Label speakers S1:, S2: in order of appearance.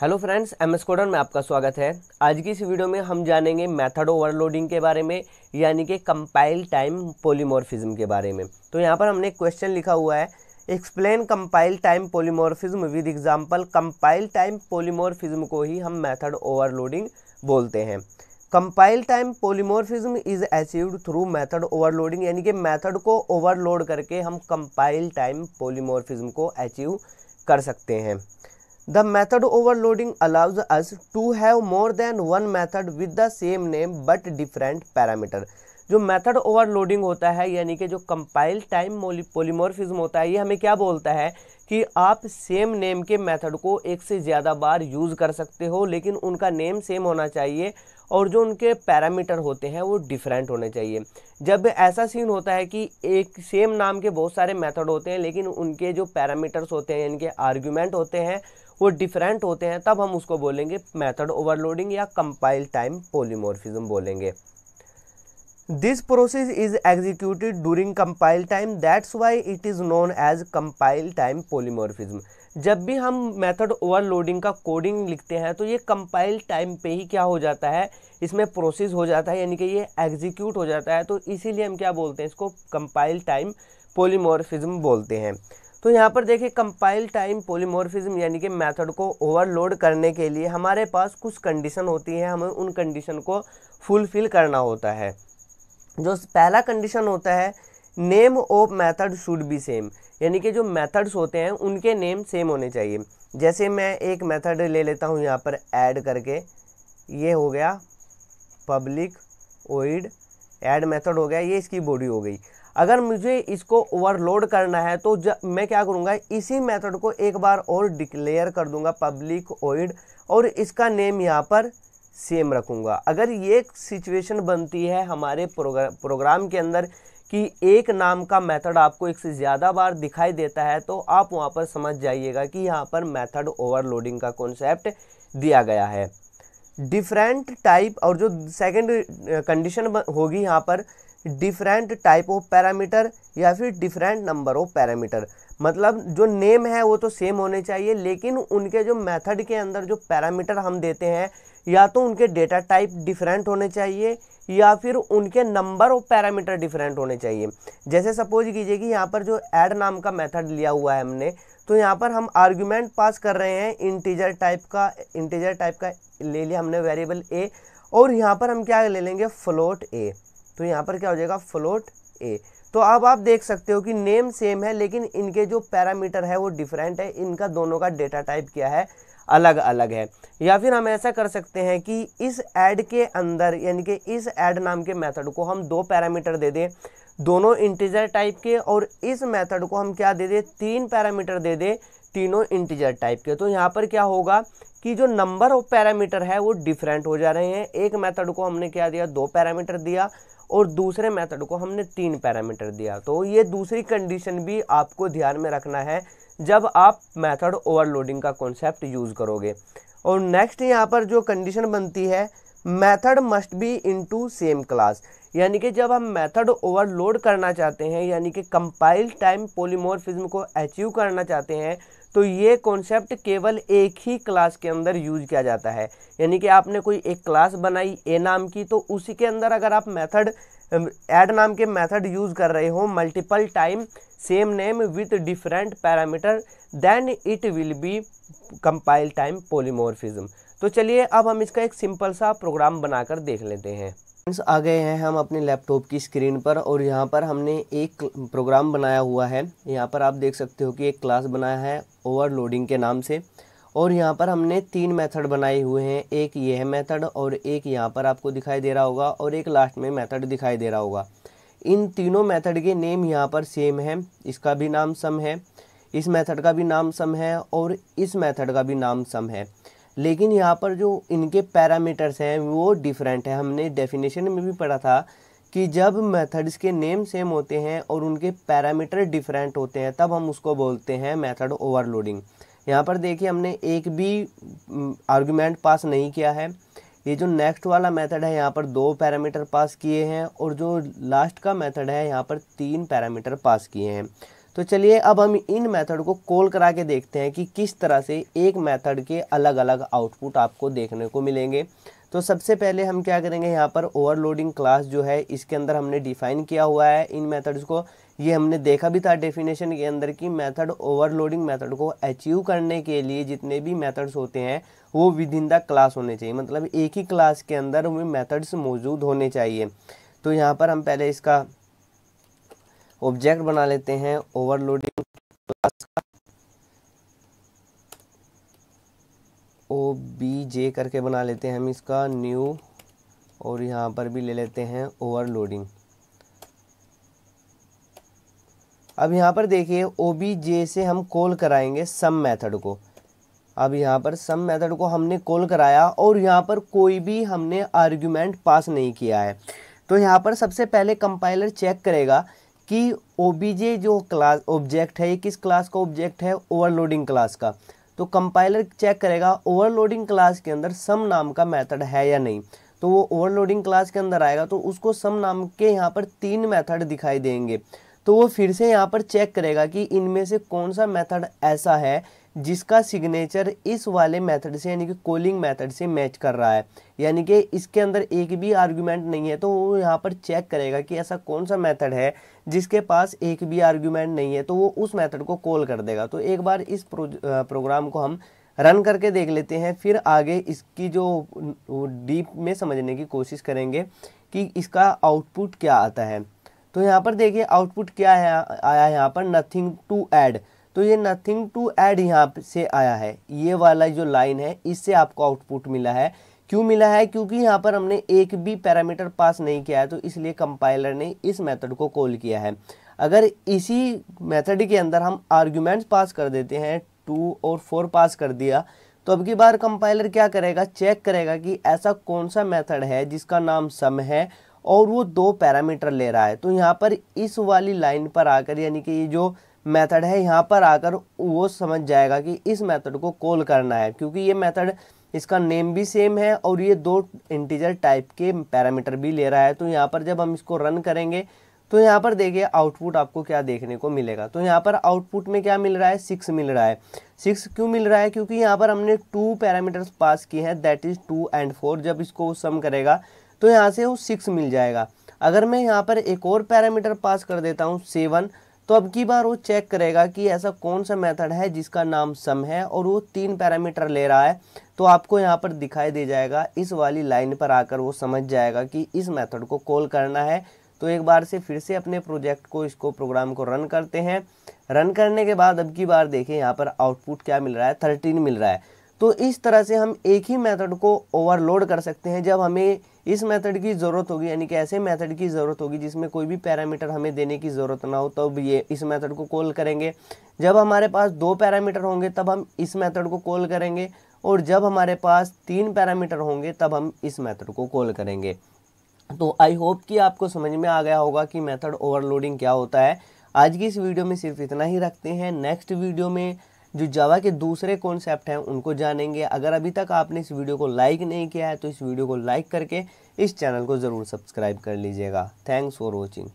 S1: hello friends M S कोडन में आपका स्वागत है आज की इस वीडियो में हम जानेंगे मेथड ओवरलोडिंग के बारे में यानी कि कंपाइल टाइम पोलीमोरफिज्म के बारे में तो यहाँ पर हमने क्वेश्चन लिखा हुआ है explain compile time polymorphism with example compile time polymorphism को ही हम मेथड ओवरलोडिंग बोलते हैं compile time polymorphism is achieved through method overloading यानी कि मेथड को ओवरलोड करके हम कंपाइल टाइम पोलीमोरफिज्म को अचीव कर सकते हैं the method overloading allows us to have more than one method with the same name but different parameter जो मैथड ओवरलोडिंग होता है यानी कि जो कंपाइल टाइम पोलीमोरफिज्म होता है ये हमें क्या बोलता है कि आप सेम नेम के मैथड को एक से ज़्यादा बार यूज़ कर सकते हो लेकिन उनका नेम सेम होना चाहिए और जो उनके पैरामीटर होते हैं वो डिफरेंट होने चाहिए जब ऐसा सीन होता है कि एक सेम नाम के बहुत सारे मेथड होते हैं लेकिन उनके जो पैरामीटर्स होते हैं इनके आर्ग्यूमेंट होते हैं वो डिफरेंट होते हैं तब हम उसको बोलेंगे मेथड ओवरलोडिंग या कंपाइल टाइम पोलीमोरफिज्म बोलेंगे this process is executed during compile time that's why it is known as compile time polymorphism जब भी हम मेथड ओवरलोडिंग का कोडिंग लिखते हैं तो ये कंपाइल टाइम पे ही क्या हो जाता है इसमें प्रोसेस हो जाता है यानी कि ये एग्जीक्यूट हो जाता है तो इसीलिए हम क्या बोलते हैं इसको कंपाइल टाइम पोलीमोरफिज्म बोलते हैं तो यहाँ पर देखिए कंपाइल टाइम पोलीमोर्फिज्म यानी कि मेथड को ओवरलोड करने के लिए हमारे पास कुछ कंडीशन होती है हमें उन कंडीशन को फुलफिल करना होता है जो पहला कंडीशन होता है name of method should be same यानी कि जो मेथड्स होते हैं उनके नेम सेम होने चाहिए जैसे मैं एक मेथड ले लेता हूँ यहाँ पर ऐड करके ये हो गया पब्लिक ओइड ऐड मेथड हो गया ये इसकी बॉडी हो गई अगर मुझे इसको ओवरलोड करना है तो मैं क्या करूँगा इसी मेथड को एक बार और डिक्लेयर कर दूंगा पब्लिक ओइड और इसका नेम यहाँ पर सेम रखूँगा अगर ये सिचुएशन बनती है हमारे प्रोग्रा, प्रोग्राम के अंदर कि एक नाम का मेथड आपको एक से ज़्यादा बार दिखाई देता है तो आप वहाँ पर समझ जाइएगा कि यहाँ पर मेथड ओवरलोडिंग का कॉन्सेप्ट दिया गया है डिफरेंट टाइप और जो सेकंड कंडीशन uh, होगी यहाँ पर डिफरेंट टाइप ऑफ पैरामीटर या फिर डिफरेंट नंबर ऑफ पैरामीटर मतलब जो नेम है वो तो सेम होने चाहिए लेकिन उनके जो मेथड के अंदर जो पैरामीटर हम देते हैं या तो उनके डेटा टाइप डिफरेंट होने चाहिए या फिर उनके नंबर ऑफ पैरामीटर डिफरेंट होने चाहिए जैसे सपोज कीजिए कि यहाँ पर जो ऐड नाम का मेथड लिया हुआ है हमने तो यहाँ पर हम आर्ग्यूमेंट पास कर रहे हैं इंटीजर टाइप का इंटीजर टाइप का ले लिया हमने वेरिएबल ए और यहाँ पर हम क्या ले लेंगे फ्लोट ए तो यहाँ पर क्या हो जाएगा फ्लोट ए तो अब आप देख सकते हो कि नेम सेम है लेकिन इनके जो पैरामीटर है वो डिफरेंट है इनका दोनों का डेटा टाइप क्या है अलग अलग है या फिर हम ऐसा कर सकते हैं कि इस ऐड के अंदर यानी कि इस ऐड नाम के मेथड को हम दो पैरामीटर दे दें दोनों इंटीजर टाइप के और इस मेथड को हम क्या दे दें तीन पैरामीटर दे दें तीनों इंटीजर टाइप के तो यहाँ पर क्या होगा कि जो नंबर ऑफ पैरामीटर है वो डिफरेंट हो जा रहे हैं एक मेथड को हमने क्या दिया दो पैरामीटर दिया और दूसरे मेथड को हमने तीन पैरामीटर दिया तो ये दूसरी कंडीशन भी आपको ध्यान में रखना है जब आप मेथड ओवरलोडिंग का कॉन्सेप्ट यूज़ करोगे और नेक्स्ट यहाँ पर जो कंडीशन बनती है method must be into same class यानी कि जब हम मेथड ओवरलोड करना चाहते हैं यानी कि कंपाइल टाइम पोलीमोरफिज्म को अचीव करना चाहते हैं तो ये कॉन्सेप्ट केवल एक ही क्लास के अंदर यूज किया जाता है यानी कि आपने कोई एक क्लास बनाई ए नाम की तो उसी के अंदर अगर आप मेथड एड नाम के मेथड यूज़ कर रहे हो multiple time same name with different parameter then it will be compile time polymorphism तो चलिए अब हम इसका एक सिंपल सा प्रोग्राम बनाकर देख लेते हैं फ्रेंड्स आ गए हैं हम अपने लैपटॉप की स्क्रीन पर और यहाँ पर हमने एक प्रोग्राम बनाया हुआ है यहाँ पर आप देख सकते हो कि एक क्लास बनाया है ओवरलोडिंग के नाम से और यहाँ पर हमने तीन मेथड बनाए हुए हैं एक यह मेथड और एक यहाँ पर आपको दिखाई दे रहा होगा और एक लास्ट में मेथड दिखाई दे रहा होगा इन तीनों मेथड के नेम यहाँ पर सेम है इसका भी नाम सम है इस मेथड का भी नाम सम है और इस मेथड का भी नाम सम है लेकिन यहाँ पर जो इनके पैरामीटर्स हैं वो डिफरेंट है हमने डेफिनेशन में भी पढ़ा था कि जब मेथड्स के नेम सेम होते हैं और उनके पैरामीटर डिफरेंट होते हैं तब हम उसको बोलते हैं मेथड ओवरलोडिंग यहाँ पर देखिए हमने एक भी आर्गूमेंट पास नहीं किया है ये जो नेक्स्ट वाला मेथड है यहाँ पर दो पैरामीटर पास किए हैं और जो लास्ट का मेथड है यहाँ पर तीन पैरामीटर पास किए हैं तो चलिए अब हम इन मेथड को कॉल करा के देखते हैं कि किस तरह से एक मेथड के अलग अलग आउटपुट आपको देखने को मिलेंगे तो सबसे पहले हम क्या करेंगे यहाँ पर ओवरलोडिंग क्लास जो है इसके अंदर हमने डिफाइन किया हुआ है इन मेथड्स को ये हमने देखा भी था डेफिनेशन के अंदर कि मेथड ओवरलोडिंग मेथड को अचीव करने के लिए जितने भी मेथड्स होते हैं वो विद इन द क्लास होने चाहिए मतलब एक ही क्लास के अंदर उनमें मेथड्स मौजूद होने चाहिए तो यहाँ पर हम पहले इसका ऑब्जेक्ट बना लेते हैं ओवरलोडिंग क्लास का ओ बी जे करके बना लेते हैं हम इसका न्यू और यहाँ पर भी ले लेते हैं ओवरलोडिंग अब यहाँ पर देखिए ओ बी जे से हम कॉल कराएंगे सम मेथड को अब यहाँ पर सम मेथड को हमने कॉल कराया और यहाँ पर कोई भी हमने आर्ग्यूमेंट पास नहीं किया है तो यहाँ पर सबसे पहले कंपाइलर चेक करेगा कि ओबीजे जो क्लास ऑब्जेक्ट है ये किस क्लास का ऑब्जेक्ट है ओवरलोडिंग क्लास का तो कंपाइलर चेक करेगा ओवरलोडिंग क्लास के अंदर सम नाम का मेथड है या नहीं तो वो ओवरलोडिंग क्लास के अंदर आएगा तो उसको सम नाम के यहाँ पर तीन मेथड दिखाई देंगे तो वो फिर से यहाँ पर चेक करेगा कि इनमें से कौन सा मेथड ऐसा है जिसका सिग्नेचर इस वाले मेथड से यानी कि कॉलिंग मेथड से मैच कर रहा है यानी कि इसके अंदर एक भी आर्गुमेंट नहीं है तो वो यहाँ पर चेक करेगा कि ऐसा कौन सा मेथड है जिसके पास एक भी आर्ग्यूमेंट नहीं है तो वो उस मेथड को कॉल कर देगा तो एक बार इस प्रो, प्रोग्राम को हम रन करके देख लेते हैं फिर आगे इसकी जो डीप में समझने की कोशिश करेंगे कि इसका आउटपुट क्या आता है तो यहाँ पर देखिए आउटपुट क्या है आया यहाँ पर नथिंग टू ऐड तो ये नथिंग टू ऐड यहाँ से आया है ये वाला जो लाइन है इससे आपको आउटपुट मिला है क्यों मिला है क्योंकि यहाँ पर हमने एक भी पैरामीटर पास नहीं किया है तो इसलिए कंपाइलर ने इस मेथड को कॉल किया है अगर इसी मेथड के अंदर हम आर्ग्यूमेंट्स पास कर देते हैं टू और फोर पास कर दिया तो अब की बार कंपाइलर क्या करेगा चेक करेगा कि ऐसा कौन सा मेथड है जिसका नाम सम है और वो दो पैरामीटर ले रहा है तो यहाँ पर इस वाली लाइन पर आकर यानी कि ये जो मेथड है यहाँ पर आकर वो समझ जाएगा कि इस मेथड को कॉल करना है क्योंकि ये मेथड इसका नेम भी सेम है और ये दो इंटीजर टाइप के पैरामीटर भी ले रहा है तो यहाँ पर जब हम इसको रन करेंगे तो यहाँ पर देखिए आउटपुट आपको क्या देखने को मिलेगा तो यहाँ पर आउटपुट में क्या मिल रहा है सिक्स मिल रहा है सिक्स क्यों मिल रहा है क्योंकि यहाँ पर हमने टू पैरामीटर्स पास किए हैं that is two and four जब इसको सम करेगा तो यहाँ से वो सिक्स मिल जाएगा अगर मैं यहाँ पर एक और पैरामीटर पास कर देता हूँ सेवन तो अब की बार वो चेक करेगा कि ऐसा कौन सा मेथड है जिसका नाम सम है और वो तीन पैरामीटर ले रहा है तो आपको यहाँ पर दिखाई दे जाएगा इस वाली लाइन पर आकर वो समझ जाएगा कि इस मेथड को कॉल करना है तो एक बार से फिर से अपने प्रोजेक्ट को इसको प्रोग्राम को रन करते हैं रन करने के बाद अब की बार देखें यहाँ पर आउटपुट क्या मिल रहा है थर्टीन मिल रहा है तो इस तरह से हम एक ही मेथड को ओवरलोड कर सकते हैं जब हमें इस मेथड की ज़रूरत होगी यानी कि ऐसे मेथड की ज़रूरत होगी जिसमें कोई भी पैरामीटर हमें देने की ज़रूरत ना हो तब ये इस मेथड को कॉल करेंगे जब हमारे पास दो पैरामीटर होंगे तब हम इस मेथड को कॉल करेंगे और जब हमारे पास तीन पैरामीटर होंगे तब हम इस मेथड को कॉल करेंगे तो आई होप कि आपको समझ में आ गया होगा कि मेथड ओवरलोडिंग क्या होता है आज की इस वीडियो में सिर्फ इतना ही रखते हैं नेक्स्ट वीडियो में जो जावा के दूसरे कॉन्सेप्ट हैं उनको जानेंगे अगर अभी तक आपने इस वीडियो को लाइक नहीं किया है तो इस वीडियो को लाइक करके इस चैनल को ज़रूर सब्सक्राइब कर लीजिएगा थैंक्स फॉर वॉचिंग